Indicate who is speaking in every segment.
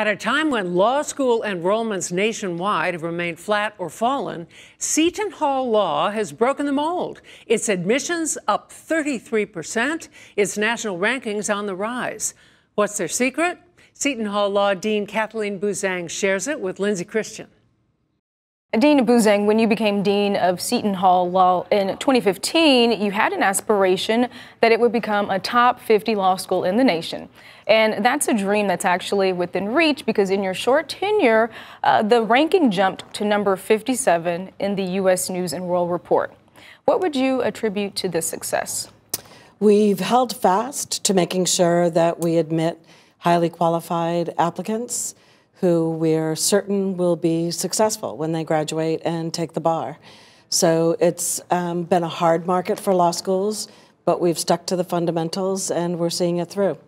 Speaker 1: At a time when law school enrollments nationwide have remained flat or fallen, Seton Hall Law has broken the mold. Its admissions up 33%, its national rankings on the rise. What's their secret? Seton Hall Law Dean Kathleen Buzang shares it with Lindsay Christian.
Speaker 2: Dean Buzang, when you became dean of Seton Hall Law in 2015, you had an aspiration that it would become a top 50 law school in the nation. And that's a dream that's actually within reach because in your short tenure, uh, the ranking jumped to number 57 in the U.S. News and World Report. What would you attribute to this success?
Speaker 1: We've held fast to making sure that we admit highly qualified applicants who we're certain will be successful when they graduate and take the bar. So it's um, been a hard market for law schools, but we've stuck to the fundamentals and we're seeing it through.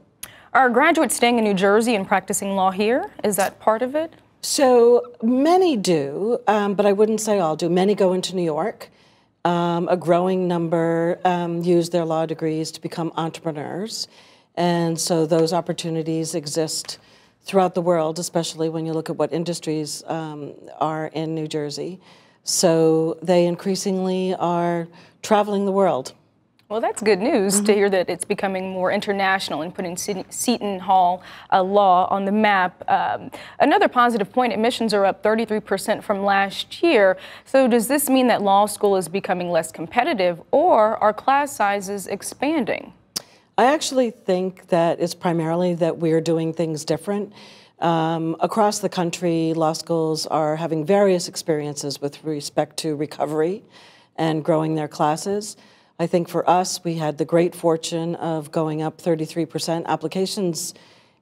Speaker 1: Are graduates staying in New Jersey and practicing law here? Is that part of it? So many do, um, but I wouldn't say all do. Many go into New York. Um, a growing number um, use their law degrees to become entrepreneurs. And so those opportunities exist throughout the world, especially when you look at what industries um, are in New Jersey. So they increasingly are traveling the world. Well, that's good news mm -hmm. to mm-hmm. hear that
Speaker 2: it's becoming more international and putting Seton Hall uh, law on the map. Um, another positive point admissions are up 33% from last year. So, does this mean that law school is becoming less competitive or are class sizes expanding?
Speaker 1: I actually think that it's primarily that we're doing things different. Um, across the country, law schools are having various experiences with respect to recovery and growing their classes. I think for us, we had the great fortune of going up 33%. Applications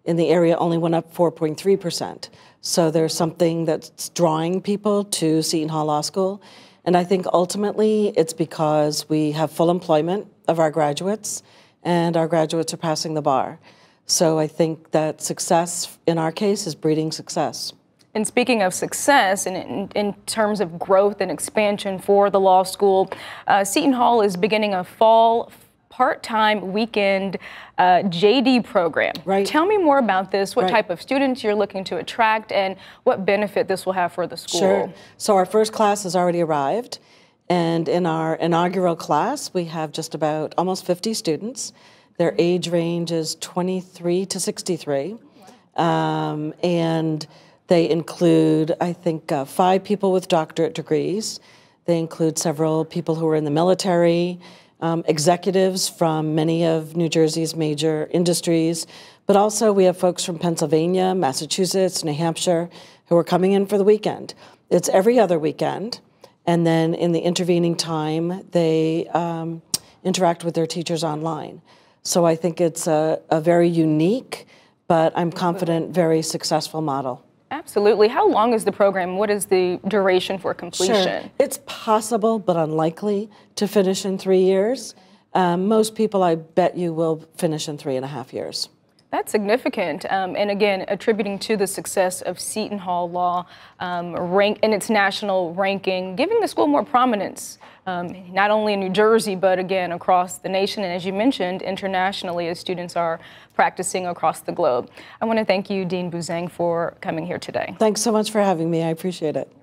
Speaker 1: in the area only went up 4.3%. So there's something that's drawing people to Seton Hall Law School. And I think ultimately it's because we have full employment of our graduates and our graduates are passing the bar. So I think that success in our case is breeding success.
Speaker 2: And speaking of success, and in, in, terms of growth and expansion for the law school, uh, Seton Hall is beginning a fall part-time weekend uh, JD program. Right. Tell me more about this, what right. type of students you're looking to attract, and what benefit this will have for the school. Sure.
Speaker 1: So our first class has already arrived, and in our inaugural class, we have just about almost 50 students. Their age range is 23 to 63. Um, and they include, I think, uh, five people with doctorate degrees. They include several people who are in the military, um, executives from many of New Jersey's major industries, but also we have folks from Pennsylvania, Massachusetts, New Hampshire who are coming in for the weekend. It's every other weekend. And then in the intervening time, they um, interact with their teachers online. So I think it's a, a very unique, but I'm confident very successful model.
Speaker 2: Absolutely. How long is the program? What is the duration for completion? Sure.
Speaker 1: It's possible, but unlikely, to finish in three years. Um, most people, I bet you, will finish in three and a half years.
Speaker 2: That's significant. Um, and again, attributing to the success of Seton Hall Law um, rank in its national ranking, giving the school more prominence, um, not only in New Jersey, but again, across the nation. And as you mentioned, internationally, as students are practicing across the globe. I want to thank you, Dean Buzang, for coming here today.
Speaker 1: Thanks so much for having me. I appreciate it.